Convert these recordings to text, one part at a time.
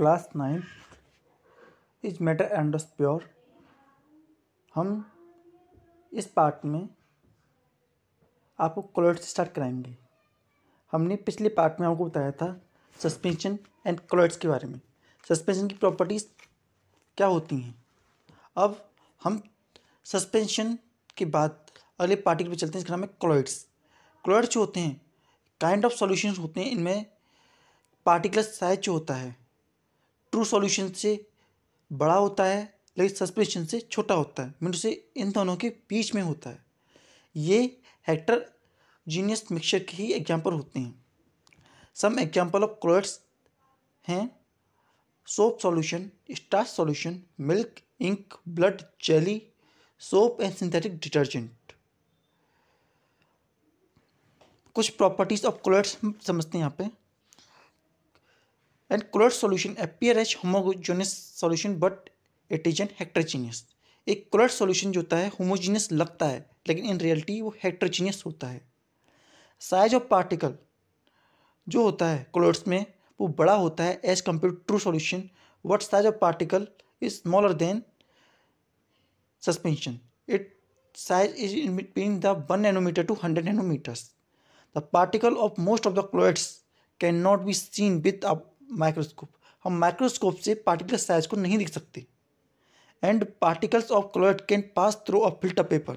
Class nine is matter and pure हम इस part में आपको कलर से स्टार्ट कराएंगे हमने पिछले पार्ट में आपको बताया था सस्पेंशन एंड क्लोइट्स के बारे में सस्पेंशन की प्रॉपर्टीज़ क्या होती हैं अब हम सस्पेंशन के बाद अगले पार्टिकल पे चलते हैं इसका नाम है क्लोइट्स क्लोइड्स जो होते हैं काइंड ऑफ सॉल्यूशंस होते हैं इनमें पार्टिकुलर साइज जो होता है ट्रू सॉल्यूशन से बड़ा होता है लेकिन सस्पेंशन से छोटा होता है मीन से इन दोनों के बीच में होता है ये हेक्टर जीनियस मिक्सचर के ही एग्जाम्पल होते हैं सम एग्जाम्पल ऑफ क्लोराइड्स हैं soap solution starch solution milk ink blood jelly soap and synthetic detergent कुछ प्रॉपर्टीज ऑफ क्लोराइड्स समझते हैं यहाँ पे and colloid solution appear as homogeneous solution but it is an heterogeneous एक colloid solution जो होता है होमोजीनियस लगता है लेकिन इन रियलिटी वो हेक्ट्रोजीनियस होता है साइज ऑफ पार्टिकल जो होता है क्लोर्स में वो बड़ा होता है as compare true solution what size of particle is smaller than suspension it size is in between the one nanometre to hundred nanometres the particle of most of the colloids can not be seen with microscope हम microscope से particle size को नहीं देख सकते and particles of colloid can pass through a filter paper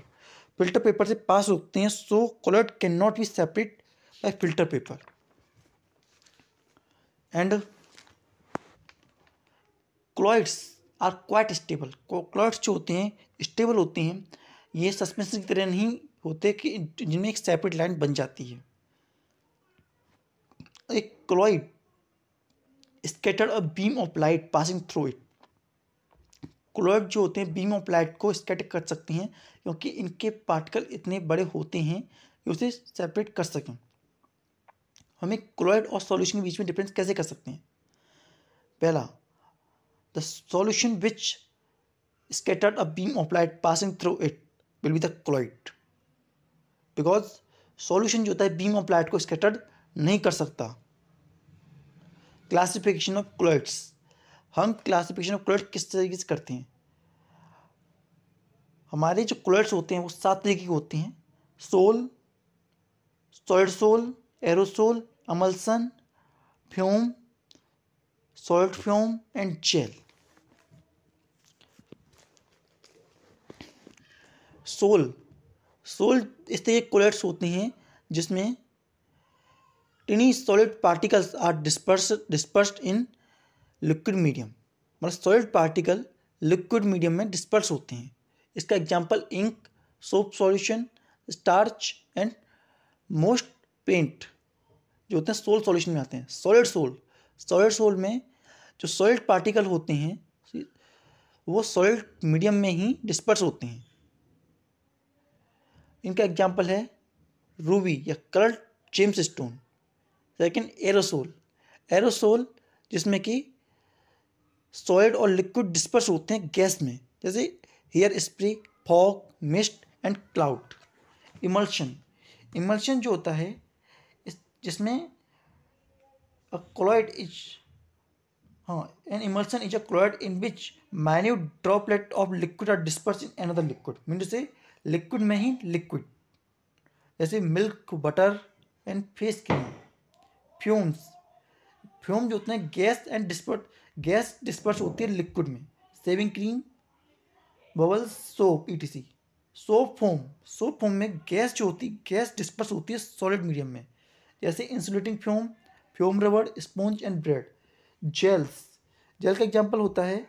filter paper से pass होते हैं so colloid can not B separate by filter paper and colloids are quite stable colloids जो होते हैं स्टेबल होते हैं ये सस्पेंशन की तरह नहीं होते कि जिनमें एक सेपरेट लाइन बन जाती है एक colloid scatter a beam of light passing through it colloid जो होते हैं बीम ऑफ लाइट को स्केटर कर सकते हैं क्योंकि इनके पार्टिकल इतने बड़े होते हैं कि उसे सेपरेट कर सकें हम एक और सॉल्यूशन के बीच में डिफरेंस कैसे कर सकते हैं पहला the solution which scattered a beam of light passing through it will be the colloid because solution जो होता है बीम ऑफ लाइट को स्केटर्ड नहीं कर सकता क्लासिफिकेशन ऑफ क्लोइड्स हम क्लासिफिकेशन ऑफ क्लोइड्स किस तरीके से करते हैं हमारे जो क्लोइड्स होते हैं वो सात तरीके के होते हैं sol solid sol aerosol emulsion fume solid fume and gel sol sol इस तरह के क्लोइड्स होते हैं जिसमें tiny solid particles are disperse disperse in liquid medium मतलब सॉलिड पार्टिकल लिक्विड मीडियम में डिस्पर्स होते हैं इसका example ink soap solution starch and most paint जो होते हैं सोल सॉल्यूशन में आते हैं सॉलिड सोल सॉलिड सोल में जो सॉलिड पार्टिकल होते हैं वो सॉलिड मीडियम में ही डिस्पर्स होते हैं इनका एग्जाम्पल है रूबी या coloured gems stone second aerosol aerosol जिसमें कि सॉलिड और लिक्विड डिस्पर्स होते हैं गैस में जैसे hair spray fog mist and cloud emulsion emulsion जो होता है जिसमें क्लोइड इज हाँ an emulsion is a colloid in which many droplet of liquid are disperse in another liquid mean से लिक्विड में ही लिक्विड जैसे milk butter and face cream fumes fume जो होते हैं gas and dispersed gas disperse होती है liquid में shaving cream bubble soap E T C soap foam soap foam में गैस जो होती है गैस डिस्पर्स होती है सॉलिड मीडियम में जैसे insulating fume fume rubber sponge and bread gels gel का एग्जाम्पल होता है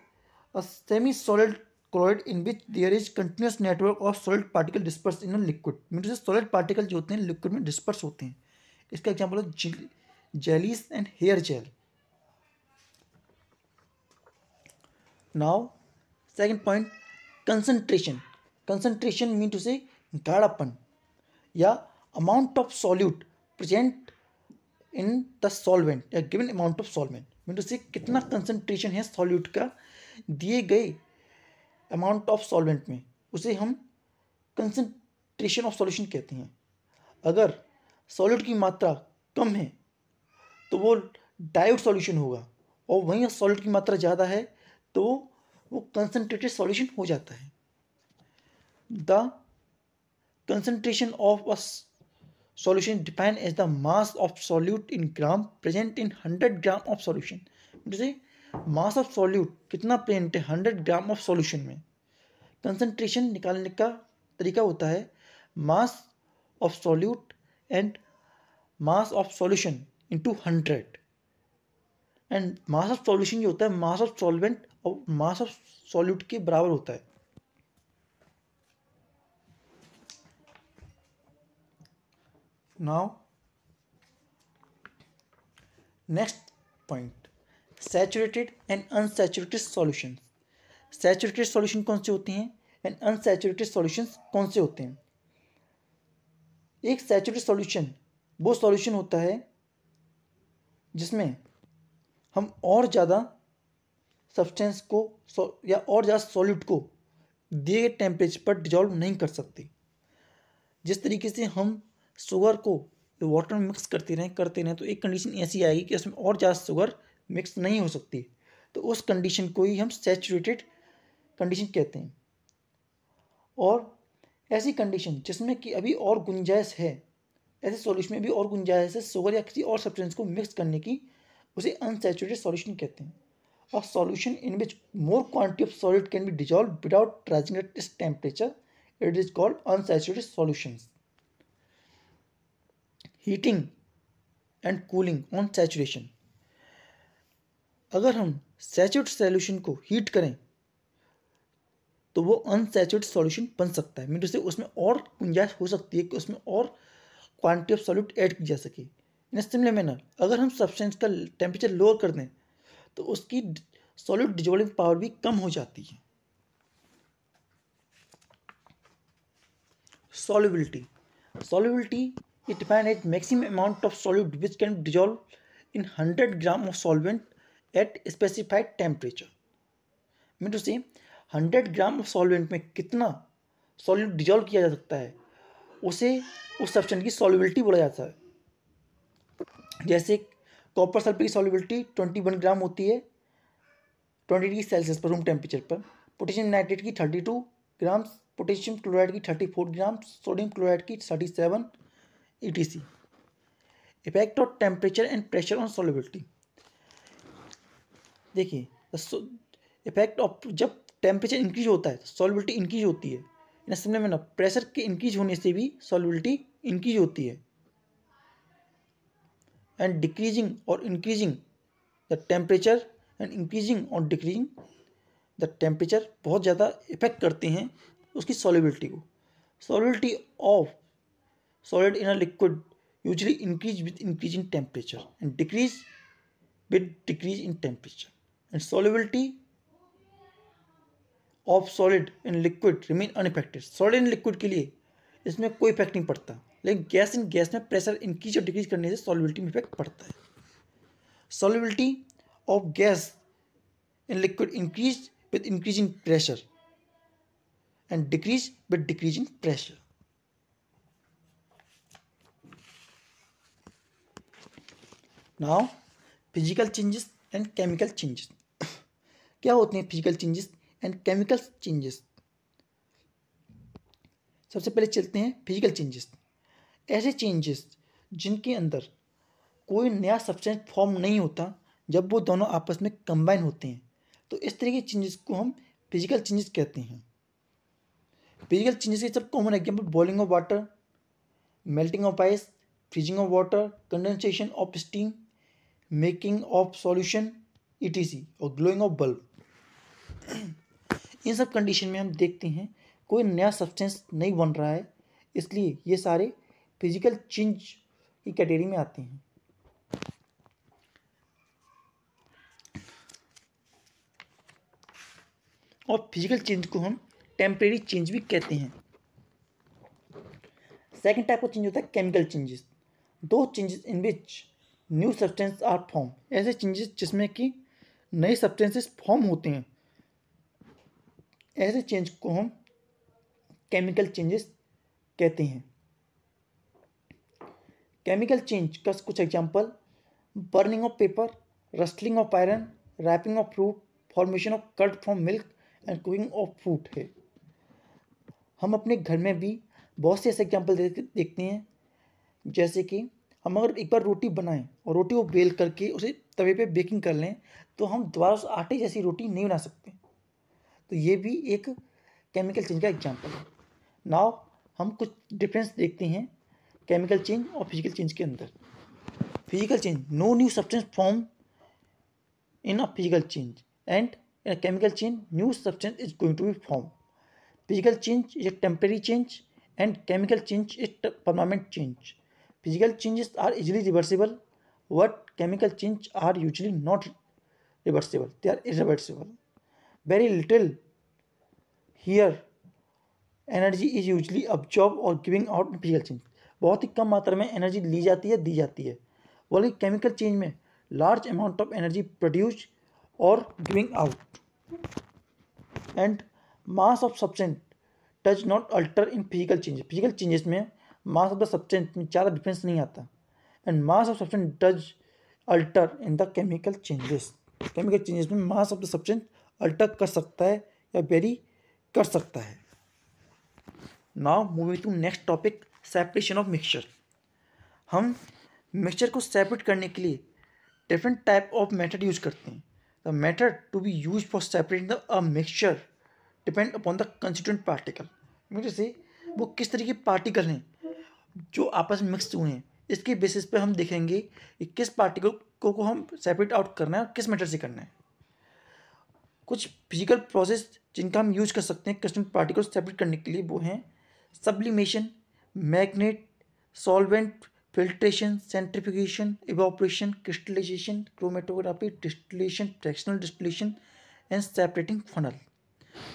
a semi solid chloride in which there is continuous network of solid particle disperse in a liquid mean solid particle जो होते हैं liquid में disperse होते हैं इसका एग्जाम्पल है jellies and hair gel. Now, second point, concentration. Concentration mean to say gadapan, yeah, amount of solute present in the solvent, a given amount of solvent. Mean to से कितना concentration है solute का दिए गए amount of solvent में उसे हम concentration of solution कहते हैं अगर सॉल्यूट की मात्रा कम है तो वो डायोड सॉल्यूशन होगा और वहीं सॉल्ट की मात्रा ज़्यादा है तो वो कंसनट्रेटेड सॉल्यूशन हो जाता है the concentration of a solution depend as the mass of solute in gram present in hundred gram of solution जैसे मास ऑफ सॉल्यूट कितना प्रेजेंट है हंड्रेड ग्राम ऑफ सॉल्यूशन में कंसनट्रेशन निकालने का तरीका होता है mass of solute and mass of solution into hundred and mass of solution जो होता है मास ऑफ सॉल्वेंट और मास ऑफ सॉल्यूट के बराबर होता है now next point saturated and unsaturated solution saturated solution कौन से होते हैं एंड अनसेचुरेटेड सॉल्यूशन कौन से होते हैं एक सैचुरेटेड सॉल्यूशन वो सॉल्यूशन होता है जिसमें हम और ज़्यादा सब्सटेंस को या और ज़्यादा सॉलिड को दिए गए टेम्परेचर पर डिजॉल्व नहीं कर सकते जिस तरीके से हम शुगर को वाटर में मिक्स करते रहें करते रहें तो एक कंडीशन ऐसी आएगी कि उसमें और ज़्यादा शुगर मिक्स नहीं हो सकती तो उस कंडीशन को ही हम सेचुरेटेड कंडीशन कहते हैं और ऐसी कंडीशन जिसमें कि अभी और गुंजाइश है ऐसे सॉल्यूशन में भी और गुंजाइश है शुगर या किसी और सब्सटेंस को मिक्स करने की उसे अनसेचुरेटेड सॉल्यूशन कहते हैं और solution in which more quantity of solid can be dissolve without rising at इस temperature it is called unsaturated solutions heating and cooling on saturation अगर हम सेचुरेट सॉल्यूशन को हीट करें तो वो अनसेचुरेट सॉल्यूशन बन सकता है मीन उसे उसमें और गुंजाइश हो सकती है कि उसमें और क्वांटिटी ऑफ सॉल्यूट ऐड की जा सके इन सिमिलर मैनर अगर हम सब्सटेंस का टेम्परेचर लोअर कर दें तो उसकी सॉल्यूट डिजोल्विंग पावर भी कम हो जाती है solubility solubility it depend at maximum amount of solute which can dissolve in hundred gram of solvent at specified temperature mean to से हंड्रेड ग्राम ऑफ सॉल्वेंट में कितना सॉल्यूट डिजोल्व किया जा सकता है उसे उस सब्सटेंस की सॉलिबिलिटी बोला जाता है जैसे कॉपर सल्फेट की सॉलिबिलिटी ट्वेंटी वन ग्राम होती है ट्वेंटी डिग्री सेल्सियस पर रूम टेम्परेचर पर पोटेशियम नाइट्रेट की thirty two gram potassium chloride की thirty four gram sodium chloride की thirty seven E T C effect of temperature and pressure on solubility देखिए effect of जब temperature increase होता है solubility increase होती है इन सबने में ना प्रेशर के इंक्रीज होने से भी सॉलिबिलिटी इंक्रीज होती है एंड डिक्रीजिंग और increasing the temperature and increasing और डिक्रीजिंग द टेम्परेचर बहुत ज़्यादा इफेक्ट करते हैं उसकी सॉलिबिलिटी को solubility of solid in a liquid usually increase with increasing temperature and decrease with decrease in temperature and solubility of solid in liquid remain unaffected solid in liquid के लिए इसमें कोई इफेक्ट नहीं पड़ता लेकिन गैस इन गैस में pressure increase और decrease करने से सॉलिबिलिटी में इफेक्ट पड़ता है solubility of gas in liquid increase with increase in pressure and decrease with decrease in pressure now physical changes and chemical changes क्या होते हैं physical changes and chemical changes सबसे पहले चलते हैं फिजिकल चेंजेस ऐसे चेंजेस जिनके अंदर कोई नया सब्सटेंस फॉर्म नहीं होता जब वो दोनों आपस में कंबाइन होते हैं तो इस तरह के चेंजेस को हम फिजिकल चेंजेस कहते हैं फिजिकल चेंजेस के सब common example boiling of water melting of ice freezing of water condensation of steam making of solution ई और ग्लोइंग ऑफ बल्ब इन सब कंडीशन में हम देखते हैं कोई नया सब्सटेंस नहीं बन रहा है इसलिए ये सारे फिजिकल चेंज की कैटेगरी में आते हैं और फिजिकल चेंज को हम टेम्परेरी चेंज भी कहते हैं सेकेंड टाइप का चेंज होता है केमिकल चेंजेस दो changes in which new substance are form ऐसे चेंजेस जिसमें कि नए सब्सटेंसेस फॉर्म होते हैं ऐसे चेंज को हम केमिकल चेंजेस कहते हैं केमिकल चेंज का कुछ example burning of paper rusting of iron ripening of fruit formation of curd from milk and cooking of food है हम अपने घर में भी बहुत से ऐसे एग्जाम्पल देखते हैं जैसे कि हम अगर एक बार रोटी बनाएं और रोटी को बेल करके उसे तवे पे बेकिंग कर लें तो हम दोबारा उस आटे जैसी रोटी नहीं बना सकते तो ये भी एक केमिकल चेंज का एग्जाम्पल है नाव हम कुछ डिफरेंस देखते हैं केमिकल चेंज और फिजिकल चेंज के अंदर physical change no new substance form in a physical change and in a chemical change new substance is going to be form physical change is a temporary change and chemical change is permanent change physical changes are easily reversible what chemical change are usually not reversible they are irreversible very little here energy is usually absorb और giving out physical change बहुत ही कम मात्रा में energy ली जाती है दी जाती है बल्कि केमिकल चेंज में large amount of energy produce और giving out and mass of substance does not alter in physical change physical changes में मास ऑफ द सब्सटेंट में ज़्यादा डिफरेंस नहीं आता and mass of substance does alter in the chemical changes chemical changes में mass of the substance alter कर सकता है या वेरी कर सकता है now moving to next topic separation of mixture हम मिक्सचर को सेपरेट करने के लिए different type of method use करते हैं the method to be use for separating the a mixture depend upon the constituent particle mixture से वो किस तरह के पार्टिकल हैं जो आपस में मिक्स हुए हैं इसके बेसिस पे हम देखेंगे कि किस पार्टिकल को, को हम सेपरेट आउट करना है और किस मेथड से करना है कुछ फिजिकल प्रोसेस जिनका हम यूज कर सकते हैं क्रिस्टल पार्टिकल सेपरेट करने के लिए वो हैं sublimation magnet solvent filtration centrifugation evaporation crystallisation chromatography distillation fractional distillation and separating funnel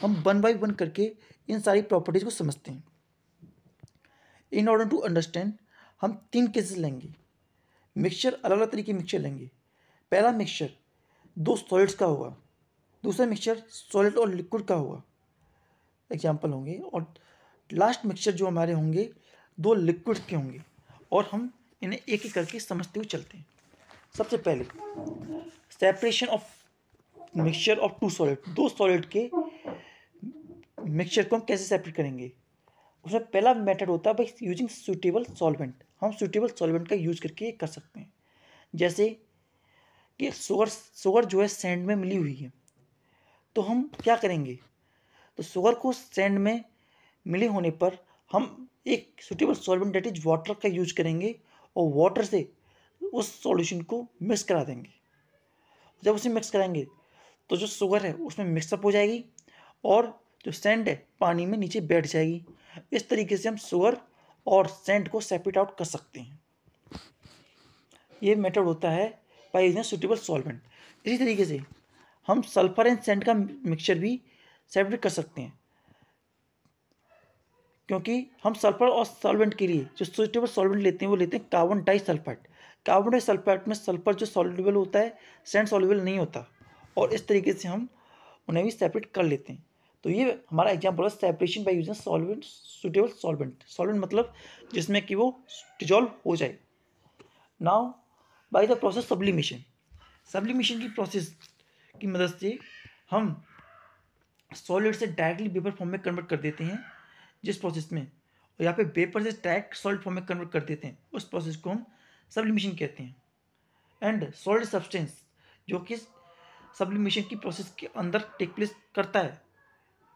हम वन बाई वन करके इन सारी प्रॉपर्टीज़ को समझते हैं इन ऑर्डर टू अंडरस्टैंड हम तीन केसेस लेंगे मिक्सचर अलग अलग तरीके मिक्सचर लेंगे पहला मिक्सचर दो सॉलिड्स का होगा दूसरा मिक्सचर सॉलिड और लिक्विड का होगा एग्जाम्पल होंगे और लास्ट मिक्सचर जो हमारे होंगे दो लिक्विड के होंगे और हम इन्हें एक एक करके समझते हुए चलते हैं सबसे पहले separation of mixture of two solid दो सॉलिड के मिक्सचर को हम कैसे सेपरेट करेंगे उसमें पहला मेथड होता है भाई यूजिंग सूटेबल सॉल्वेंट हम सूटेबल सॉल्वेंट का यूज करके कर सकते हैं जैसे कि शुगर शुगर जो है सैंड में मिली हुई है तो हम क्या करेंगे तो शुगर को सैंड में मिले होने पर हम एक suitable solvent that is water का यूज करेंगे और वाटर से उस सॉल्यूशन को मिक्स करा देंगे जब उसे मिक्स कराएंगे तो जो शुगर है उसमें मिक्सअप हो जाएगी और जो सेंड है पानी में नीचे बैठ जाएगी इस तरीके से हम शुगर और सेंड को सेपरेट आउट कर सकते हैं ये मेथड होता है बाई सुटेबल सॉल्वेंट इसी तरीके से हम सल्फर एंड सेंट का मिक्सचर भी सेपरेट कर सकते हैं क्योंकि हम सल्फर और सॉल्वेंट के लिए जो सुटेबल सॉल्वेंट लेते हैं वो लेते हैं carbon disulphide carbon disulphide में सल्फर जो सॉल्यूबल होता है सेंट सॉल्यूबल नहीं होता और इस तरीके से हम उन्हें भी सेपरेट कर लेते हैं तो ये हमारा एग्जाम्पल है separation by using solvent suitable solvent solvent मतलब जिसमें कि वो डिजॉल्व हो जाए now by the process sublimation sublimation की प्रोसेस की मदद से हम सॉलिड से डायरेक्टली वेपर फॉर्म में कन्वर्ट कर देते हैं जिस प्रोसेस में और यहाँ पे वेपर से डायरेक्ट सॉलिड फॉर्म में कन्वर्ट कर देते हैं उस प्रोसेस को हम सब्लिमेशन कहते हैं एंड सॉलिड सब्सटेंस जो कि सब्लिमेशन की प्रोसेस के अंदर टेक प्लेस करता है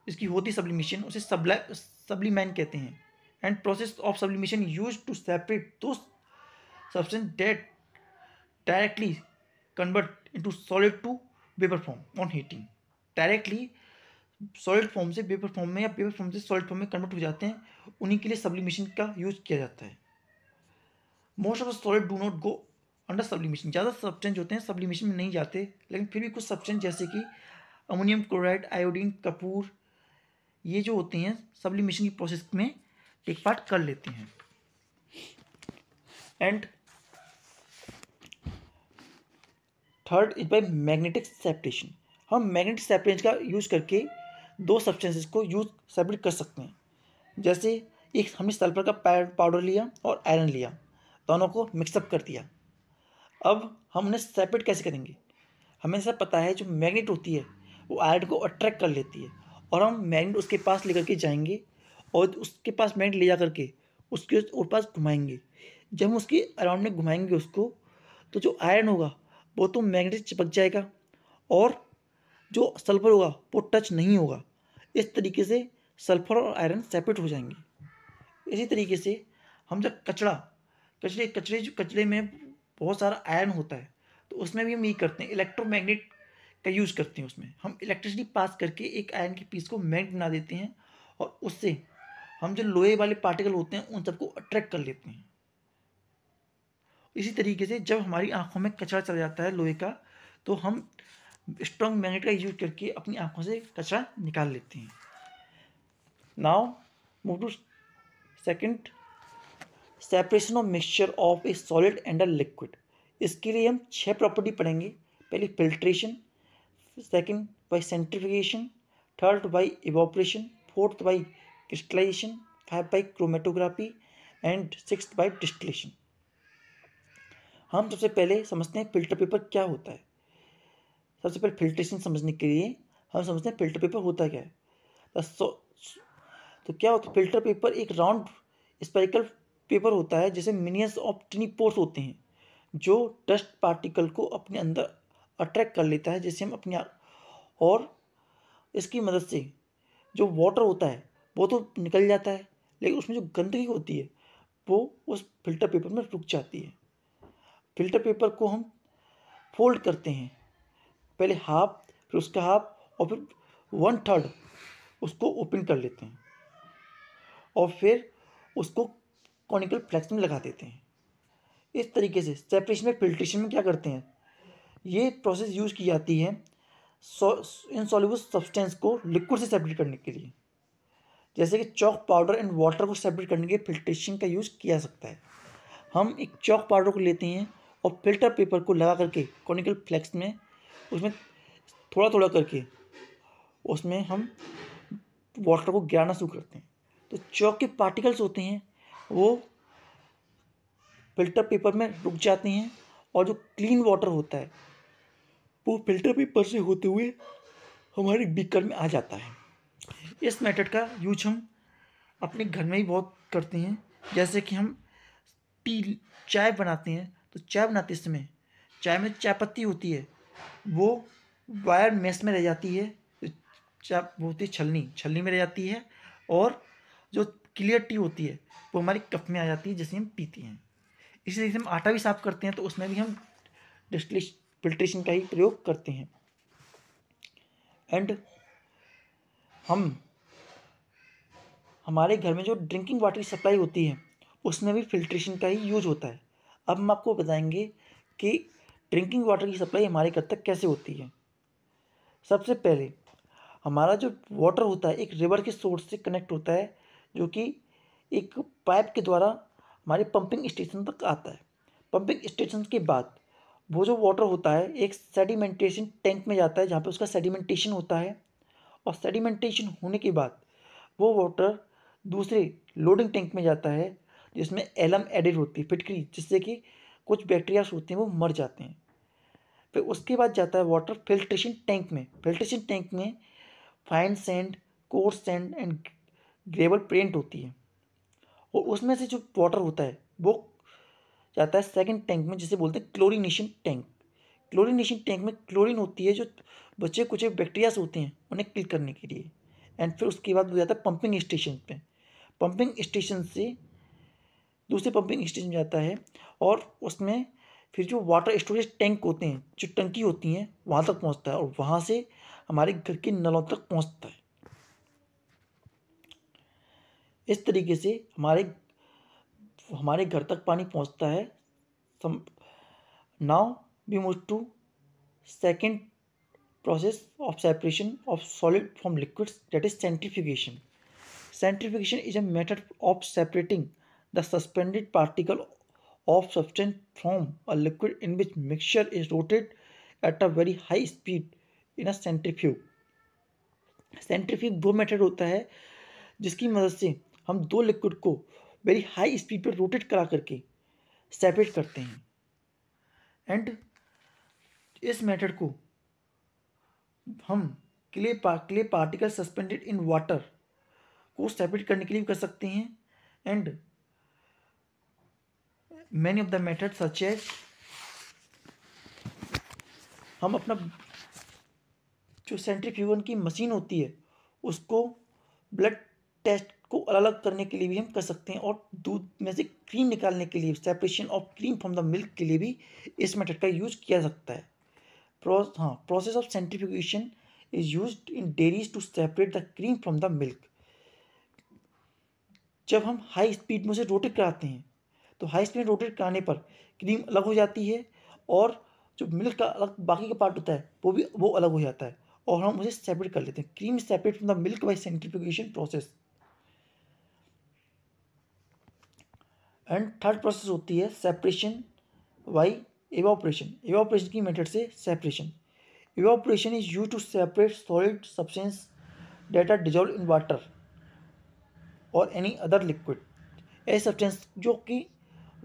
इसकी होती सब्लिमेशन उसे सबला सब्लिमैन कहते हैं and process of sublimation use to separate दो substance that directly convert into solid to vapour form on heating directly solid form से वेपर फॉर्म में या वेपर फॉर्म से सॉलिड फॉर्म में कन्वर्ट हो जाते हैं उन्हीं के लिए सब्लिमेशन का यूज़ किया जाता है most of the solid do not go under sublimation ज़्यादा सब्सटेंस होते हैं सब्लिमेशन में नहीं जाते लेकिन फिर भी कुछ सब्सटेंस जैसे कि अमोनियम क्लोराइड आयोडीन कपूर ये जो होते हैं सब्लिमेशन की प्रोसेस में टेक पार्ट कर लेते हैं and third is by magnetic separation हम मैग्नेटिक सेपरेशन का यूज़ करके दो सब्सटेंसेस को यूज सेपरेट कर सकते हैं जैसे एक हमने सल्फर का पाउडर लिया और आयरन लिया दोनों को मिक्सअप कर दिया अब हम उन्हें सेपरेट कैसे करेंगे हमें सब पता है जो मैग्नेट होती है वो आयरन को अट्रैक्ट कर लेती है और हम मैग्नेट उसके पास लेकर के जाएंगे और उसके पास मैग्नेट ले जा करके उसके और पास घुमाएंगे जब हम उसके अराउंड में घुमाएंगे उसको तो जो आयरन होगा वो तो मैग्नेट चिपक जाएगा और जो सल्फर होगा वो टच नहीं होगा इस तरीके से सल्फर और आयरन सेपरेट हो जाएंगे इसी तरीके से हम जब कचड़ा कचरे कचरे जो कचरे में बहुत सारा आयरन होता है तो उसमें भी हम ये करते हैं इलेक्ट्रोमैग्नेट का यूज़ करते हैं उसमें हम इलेक्ट्रिसिटी पास करके एक आयरन की पीस को मैग्नेट बना देते हैं और उससे हम जो लोहे वाले पार्टिकल होते हैं उन सबको अट्रैक्ट कर लेते हैं इसी तरीके से जब हमारी आँखों में कचरा चला जाता है लोहे का तो हम स्ट्रॉन्ग मैग्नेट का यूज करके अपनी आँखों से कचरा निकाल लेते हैं now move to second separation of mixture of a solid and a liquid इसके लिए हम छह प्रॉपर्टी पढ़ेंगे पहली filtration second by centrifugation third by evaporation fourth by crystallization five by chromatography and six by distillation हम सबसे पहले समझते हैं फिल्टर पेपर क्या होता है सबसे पहले फिल्ट्रेशन समझने के लिए हम समझते हैं फिल्टर पेपर होता क्या है तो, तो क्या होता है फिल्टर पेपर एक राउंड स्पाइकल पेपर होता है जिसमें मिनियस ऑफ टनी पोर्स होते हैं जो डस्ट पार्टिकल को अपने अंदर अट्रैक्ट कर लेता है जिससे हम अपने और इसकी मदद से जो वाटर होता है वो तो निकल जाता है लेकिन उसमें जो गंदगी होती है वो उस फिल्टर पेपर में रुक जाती है फिल्टर पेपर को हम फोल्ड करते हैं पहले हाफ फिर उसका हाफ और फिर वन थर्ड उसको ओपन कर लेते हैं और फिर उसको कॉनिकल फ्लैक्स में लगा देते हैं इस तरीके से सेपरेशन में फिल्ट्रेशन में क्या करते हैं ये प्रोसेस यूज की जाती है इनसॉल्यूबल सब्सटेंस को लिक्विड से सेपरेट करने के लिए जैसे कि चौक पाउडर एंड वाटर को सेपरेट करने के लिए फिल्ट्रेशन का यूज़ किया सकता है हम एक चौक पाउडर को लेते हैं और फिल्टर पेपर को लगा करके कॉनिकल फ्लैक्स में उसमें थोड़ा थोड़ा करके उसमें हम वाटर को गिराना शुरू करते हैं तो चौक के पार्टिकल्स होते हैं वो फिल्टर पेपर में रुक जाते हैं और जो क्लीन वाटर होता है वो फिल्टर पेपर से होते हुए हमारे बीकर में आ जाता है इस मेथड का यूज हम अपने घर में ही बहुत करते हैं जैसे कि हम टी चाय बनाते हैं तो चाय बनाते समय चाय में चाय पत्ती होती है वो वायर मेस में रह जाती है तो चाय वो होती है छलनी छलनी में रह जाती है और जो क्लियर टी होती है वो हमारी कप में आ जाती है जिसे हम पीते हैं इसी तरीके से हम आटा भी साफ करते हैं तो उसमें भी हम डिस्टिलेश फिल्ट्रेशन का ही प्रयोग करते हैं एंड हम हमारे घर में जो ड्रिंकिंग वाटर की सप्लाई होती है उसमें भी फिल्ट्रेशन का ही यूज होता है अब हम आपको बताएंगे कि ड्रिंकिंग वाटर की सप्लाई हमारे घर तक कैसे होती है सबसे पहले हमारा जो वाटर होता है एक रिवर के सोर्स से कनेक्ट होता है जो कि एक पाइप के द्वारा हमारे पंपिंग स्टेशन तक आता है पंपिंग स्टेशन के बाद वो जो वाटर होता है एक सेडिमेंटेशन टैंक में जाता है जहाँ पे उसका सेडिमेंटेशन होता है और सेडिमेंटेशन होने के बाद वो वाटर दूसरे लोडिंग टैंक में जाता है जिसमें एलम एडिड होती है फिटकरी जिससे कि कुछ बैक्टीरियास होते हैं वो मर जाते हैं फिर उसके बाद जाता है वाटर फिल्ट्रेशन टैंक में फिल्ट्रेशन टैंक में fine sand coarse sand and gravel present होती है और उसमें से जो वाटर होता है वो जाता है सेकेंड टैंक में जिसे बोलते हैं क्लोरीनेशन टैंक क्लोरीनेशन टैंक में क्लोरीन होती है जो बच्चे कुछ बैक्टीरियाज होते हैं उन्हें किल करने के लिए एंड फिर उसके बाद वो जाता है पंपिंग स्टेशन पे पंपिंग स्टेशन से दूसरे पंपिंग स्टेशन जाता है और उसमें फिर जो वाटर स्टोरेज टैंक होते हैं जो टंकी होती हैं वहाँ तक पहुँचता है और वहाँ से हमारे घर के नलों तक पहुँचता है इस तरीके से हमारे हमारे घर तक पानी पहुँचता है now we move to second process of separation of solid from liquids that is centrifugation centrifugation is a method of separating the suspended particle of substance from a liquid in which mixture is rotated at a very high speed in a centrifuge centrifuge वो method होता है जिसकी मदद से हम दो liquid को very high speed पर रोटेट करा करके सेपरेट करते हैं एंड इस मेथड को हम क्ले पा clay particle suspended in water को सेपरेट करने के लिए कर सकते हैं and many of the methods such as हम अपना जो सेंट्रीफ्यूगन की मशीन होती है उसको ब्लड टेस्ट को अलग अलग करने के लिए भी हम कर सकते हैं और दूध में से क्रीम निकालने के लिए separation of cream from the milk के लिए भी इस मेथड का यूज किया सकता है प्रोस हाँ process of centrifugation is use in dairies to separate the cream from the milk जब हम हाई स्पीड में उसे रोटी कराते हैं तो हाई स्पीड रोटेट कराने पर क्रीम अलग हो जाती है और जो मिल्क का अलग बाकी का पार्ट होता है वो भी वो अलग हो जाता है और हम उसे सेपरेट कर लेते हैं cream separate from the milk by centrifugation process and third process होती है सेपरेशन बाई एवापरेशन एवापोरेशन की मेथड से separation evaporation is use to separate solid substance that are in water और any other liquid liquid substance जो कि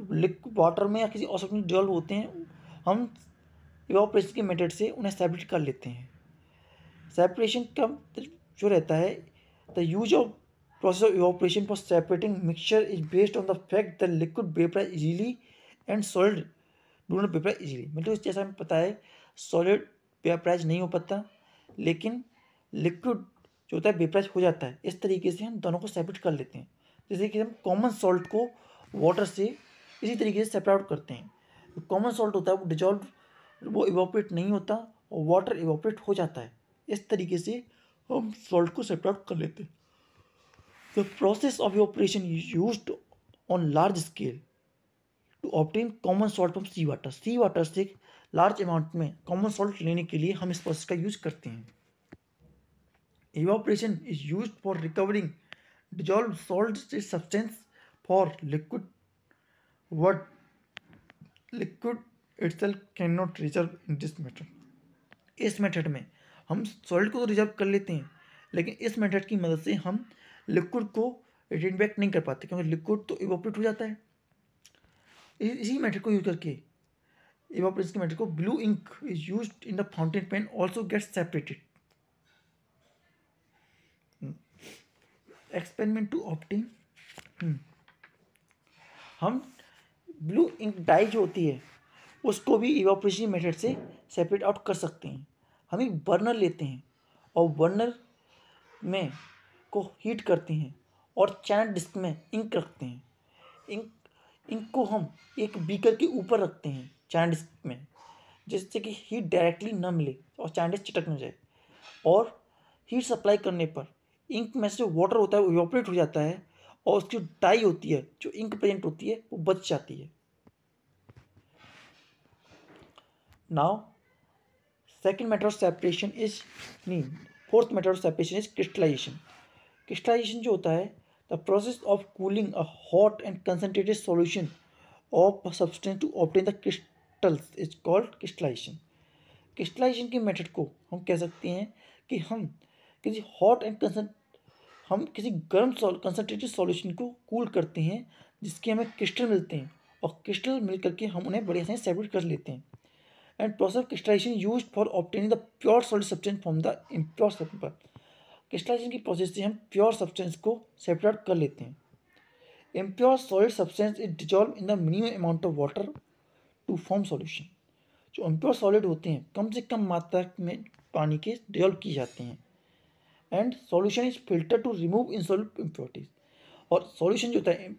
liquid हम्म। Water में या किसी और सब्सटेंस डिजॉल्व होते हैं हम इवापोरेशन के मेथड से उन्हें सेपरेट कर लेते हैं सेपरेशन का मतलब जो रहता है the use of process of evaporation for separating mixture is based on the fact the liquid vapour easily and solid do not vapour easily मतलब जैसा हमें पता है सॉलिड वेपराइज नहीं हो पाता लेकिन लिक्विड जो होता है वेपराइज हो जाता है इस तरीके से हम दोनों को सेपरेट कर लेते हैं जैसे कि हम कॉमन सॉल्ट को वाटर से इसी तरीके से सेपरेट आउट करते हैं कॉमन सॉल्ट होता है वो डिजॉल्व वो इवोपरेट नहीं होता और वाटर इवोपरेट हो जाता है इस तरीके से हम सॉल्ट को सेपरेट कर लेते हैं the process of is use on large scale to obtain common salt from sea water sea water से लार्ज अमाउंट में कॉमन सॉल्ट लेने के लिए हम इस प्रोसेस का यूज करते हैं evaporation is use for recovering dissolve salt substance for liquid what liquid itself cannot reserve in this method इस मेथड में हम सॉलिड को तो रिजर्व कर लेते हैं लेकिन इस मेथड की मदद से हम लिक्विड को रिटेन बैक नहीं कर पाते क्योंकि लिक्विड तो इवोपरेट हो जाता है इसी मेथड को यूज करके इवोपरेट के मेथड को blue ink is use in the fountain pen also get separated experiment to opting हम ब्लू इंक डाई जो होती है उसको भी इवापोरेशन मेथड से सेपरेट आउट कर सकते हैं हम एक बर्नर लेते हैं और बर्नर में को हीट करते हैं और चैनल डिस्क में इंक रखते हैं इंक इंक को हम एक बीकर के ऊपर रखते हैं चैनल डिस्क में जिससे कि हीट डायरेक्टली न मिले और चैनल डिस्क चिटक न जाए और हीट सप्लाई करने पर इंक में से वाटर होता है वो इवापोरेट हो जाता है और उसकी डाई होती है जो इंक प्रेजेंट होती है वो बच जाती है now second method of separation is नहीं fourth method of separation is crystallization crystallization जो होता है the process of cooling a hot and concentrated solution of a substance to obtain the crystals is called crystallization crystallization के method को हम कह सकते हैं कि हम किसी हॉट एंड कंसन हम किसी गर्म कंसनट्रेटेड सॉल्यूशन को कूल करते हैं जिसके हमें क्रिस्टल मिलते हैं और क्रिस्टल मिल करके हम उन्हें बड़ी आसानी सेपरेट कर लेते हैं and process of crystallization use for obtaining the pure solid substance from the impure सेपर क्रिस्टलाइजेशन की प्रोसेस से हम प्योर सब्सटेंस को सेपरेट कर लेते हैं impure solid substance is dissolve in the minimum amount of water to form solution जो impure solid होते हैं कम से कम मात्रा में पानी के डिजॉल्व किए जाते हैं and solution is filter to remove in impurities और सोल्यूशन जो होता है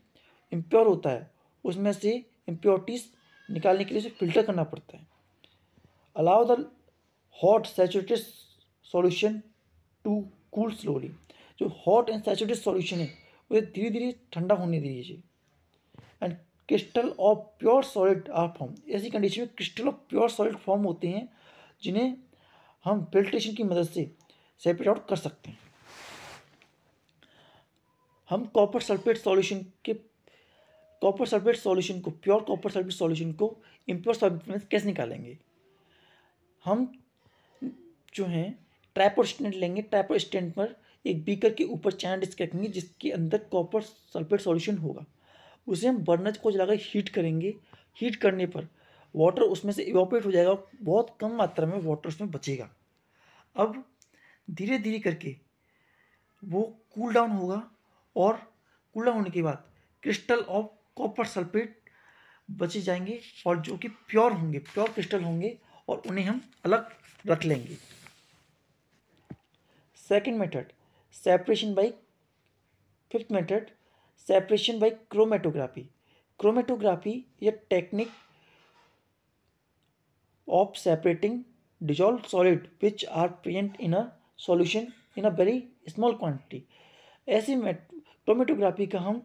इम्प्योर होता है उसमें से इम्प्योरिटीज निकालने के लिए उसे फिल्टर करना पड़ता है allow the hot saturated solution to cool slowly जो हॉट एंड saturated सोल्यूशन है उसे धीरे धीरे ठंडा होने दीजिए and crystal of pure solid are form ऐसी कंडीशन में crystal of pure solid form होते हैं जिन्हें हम फिल्ट्रेशन की मदद से सेपरेट आउट कर सकते हैं हम कॉपर सल्फेट सॉल्यूशन के कॉपर सल्फेट सॉल्यूशन को प्योर कॉपर सल्फेट सॉल्यूशन को इम्प्योर सॉल्यूशन कैसे निकालेंगे हम जो हैं ट्रैपर स्टैंड लेंगे ट्रैपर स्टैंड पर एक बीकर के ऊपर चैनल डिस्क रखेंगे जिसके अंदर कॉपर सल्फेट सॉल्यूशन होगा उसे हम बर्नर को जलाकर हीट करेंगे हीट करने पर वाटर उसमें से इवापोरेट हो जाएगा बहुत कम मात्रा में वाटर उसमें बचेगा अब धीरे धीरे करके वो कूल डाउन होगा और कूल डाउन होने के बाद क्रिस्टल ऑफ कॉपर सल्फेट बचे जाएंगे और जो कि प्योर होंगे प्योर क्रिस्टल होंगे और उन्हें हम अलग रख लेंगे second method separation by fifth method separation by chromatography chromatography या technique of separating dissolve solid which are present in a solution in a very small quantity ऐसी क्रोमेटोग्राफी का हम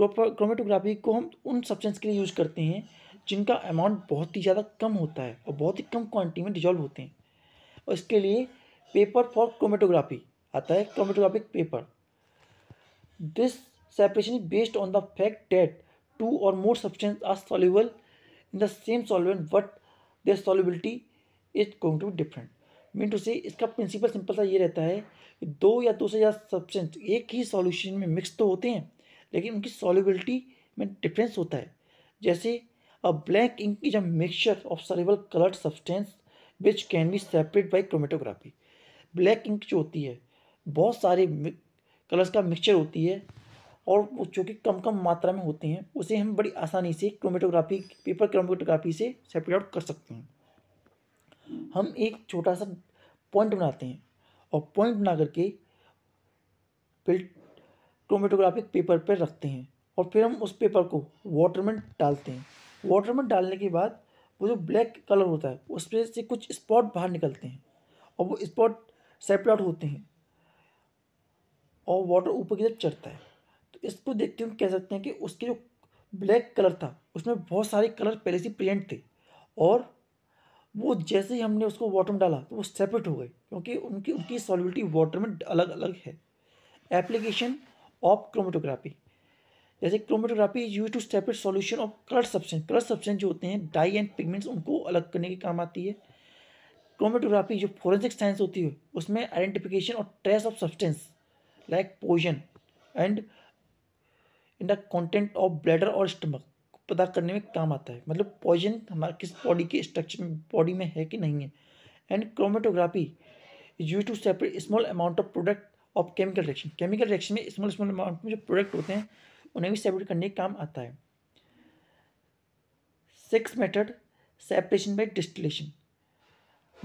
क्रोमेटोग्राफी को हम उन सब्सटेंस के लिए यूज करते हैं जिनका अमाउंट बहुत ही ज़्यादा कम होता है और बहुत ही कम क्वान्टिटी में डिजॉल्व होते हैं और इसके लिए पेपर फॉर क्रोमेटोग्राफी आता है chromatographic paper this separation is based on the fact that two or more substance are soluble in the same solvent but their solubility is going to different mean to say इसका principal simple सा ये रहता है कि दो या दो से ज़्यादा सब्सटेंस एक ही सॉल्यूशन में मिक्स तो होते हैं लेकिन उनकी सॉल्युबिलिटी में डिफरेंस होता है जैसे A black ink is a mixture of several colored substance which can be separated by chromatography. Black ink जो होती है बहुत सारे कलर्स का मिक्सचर होती है और वो जो कि कम कम मात्रा में होते हैं उसे हम बड़ी आसानी से क्रोमेटोग्राफी पेपर क्रोमेटोग्राफी से सेपरेट आउट कर सकते हैं हम एक छोटा सा पॉइंट बनाते हैं और पॉइंट बना करके फिर क्रोमेटोग्राफिक पेपर पर रखते हैं और फिर हम उस पेपर को वाटर में डालते हैं वाटर में डालने के बाद वो जो ब्लैक कलर होता है उसमें से कुछ स्पॉट बाहर निकलते हैं और वो स्पॉट सेपरेट होते हैं और वाटर ऊपर की तरफ चढ़ता है तो इसको देखते हुए कह सकते हैं कि उसके जो ब्लैक कलर था उसमें बहुत सारे कलर पहले से प्रेजेंट थे और वो जैसे ही हमने उसको वाटर में डाला तो वो सेपरेट हो गए क्योंकि उनकी उनकी सॉलिबिलिटी वाटर में अलग अलग है एप्लीकेशन ऑफ क्रोमेटोग्राफी जैसे chromatography is use to separate solution of colour substance colour substance जो होते हैं डाई एंड पिगमेंट्स उनको अलग करने के काम आती है क्रोमेटोग्राफी जो फोरेंसिक साइंस होती है उसमें आइडेंटिफिकेशन और trace of substance like poison and in the content of bladder और स्टमक पता करने में काम आता है मतलब पॉइजन हमारे किस बॉडी के स्ट्रक्चर में बॉडी में है कि नहीं है and chromatography is use to separate small amount of product of chemical reaction chemical reaction में स्मॉल स्मॉल अमाउंट में जो प्रोडक्ट होते हैं उन्हें भी सेपरेट करने के काम आता है six method separation by distillation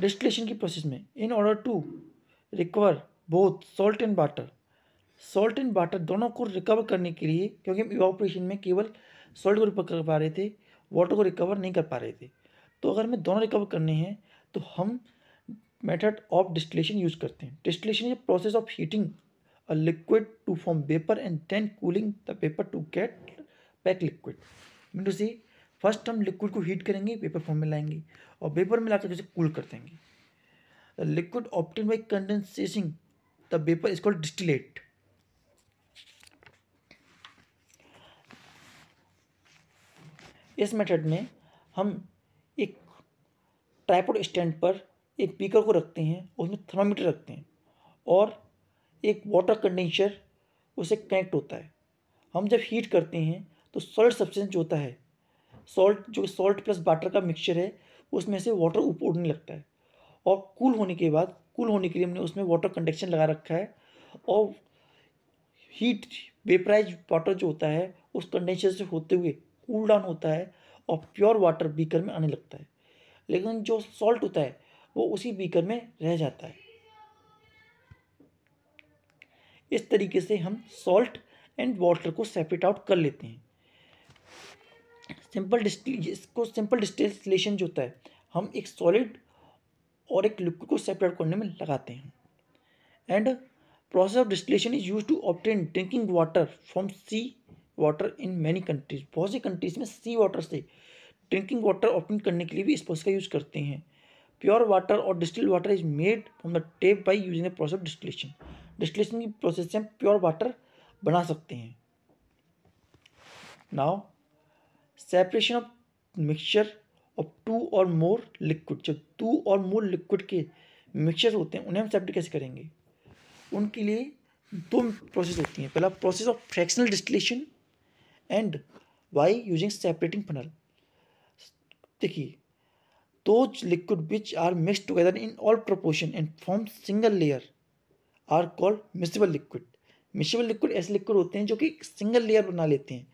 distillation की प्रोसेस में in order to recover both salt and water salt and water दोनों को रिकवर करने के लिए क्योंकि हम ऑपरेशन में केवल सॉल्ट को रिकवर कर पा रहे थे वाटर को रिकवर नहीं कर पा रहे थे तो अगर हमें दोनों रिकवर करने हैं तो हम मेथड ऑफ डिस्टिलेशन यूज़ करते हैं distillation is process of heating a liquid to form vapor and then cooling the vapor to get back liquid mean to say first हम liquid को heat करेंगे वेपर form में लाएंगे और vapour में लाकर कैसे cool कर देंगे the liquid obtained by condensing the vapour is called distillate इस मेथड में हम एक ट्राईपोड स्टैंड पर एक पीकर को रखते हैं उसमें थर्मामीटर रखते हैं और एक वाटर कंडेंशर उसे कनेक्ट होता है हम जब हीट करते हैं तो सॉल्ट सब्सटेंस जो होता है सॉल्ट जो सॉल्ट प्लस वाटर का मिक्सचर है उसमें से वाटर ऊपर उड़ने लगता है और कूल होने के बाद कूल होने के लिए हमने उसमें वाटर कंडक्शन लगा रखा है और हीट वेपराइज वाटर जो होता है उस कंडेंशर से होते हुए कूल डाउन होता है और प्योर वाटर बीकर में आने लगता है लेकिन जो सॉल्ट होता है वो उसी बीकर में रह जाता है इस तरीके से हम सॉल्ट एंड वाटर को सेपरेट आउट कर लेते हैं सिंपल इसको सिंपल डिस्टिलेशन जो होता है हम एक सॉलिड और एक लिक्विड को सेपरेट करने में लगाते हैं and process of distillation is use to obtain drinking water from sea water in many countries बहुत सी कंट्रीज में सी वाटर से ड्रिंकिंग वाटर ऑप्टेन करने के लिए भी इस प्रोसेस का यूज़ करते हैं प्योर वाटर और distil water is made from the tap by using the process of distillation distillation की प्रोसेस से हम प्योर वाटर बना सकते हैं now separation of mixture of two or more liquid जब टू और मोर लिक्विड के mixture होते हैं उन्हें हम सेपरेट कैसे करेंगे उनके लिए दो प्रोसेस होती हैं पहला process of fractional distillation and by using separating funnel देखिए दो liquid which are mix together in all proportion and form single layer are called miscible liquid miscible liquid ऐसे लिक्विड होते हैं जो कि सिंगल लेयर बना लेते हैं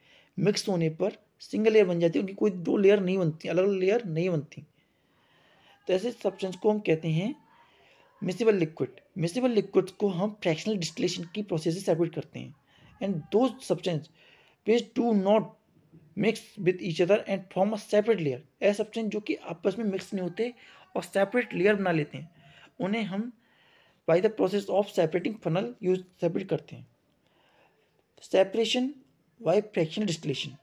मिक्स होने पर सिंगल लेयर बन जाती है उनकी कोई दो लेयर नहीं बनती अलग अलग लेयर नहीं बनती तो ऐसे सब्सटेंस को हम कहते हैं मिसिबल लिक्विड मिसिबल लिक्विड को हम फ्रैक्शनल डिस्टिलेशन की प्रोसेस से सेपरेट करते हैं एंड दो substance which do not mix with each other and form a separate layer ऐसे सब्सटेंस जो कि आपस में मिक्स नहीं होते और सेपरेट लेयर बना लेते हैं उन्हें हम by the process of separating funnel use separate करते हैं separation by fraction distillation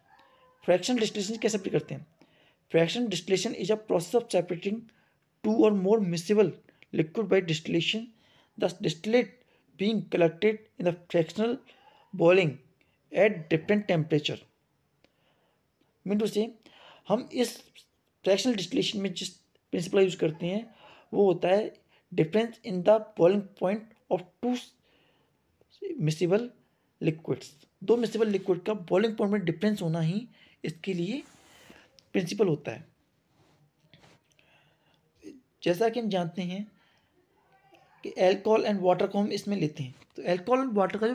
fraction distillation कैसे सेपरेट करते हैं fraction distillation is a process of separating two or more miscible liquid by distillation thus distillate being collected in the fractional boiling at different temperature mean to say हम इस fractional distillation में जिस principal use करते हैं वो होता है difference in the boiling point of two miscible liquids दो मिसिबल लिक्विड का बॉइलिंग पॉइंट में डिफरेंस होना ही इसके लिए प्रिंसिपल होता है जैसा कि हम जानते हैं कि एल्कोहल एंड वाटर को हम इसमें लेते हैं तो एल्कोहल एंड वाटर का जो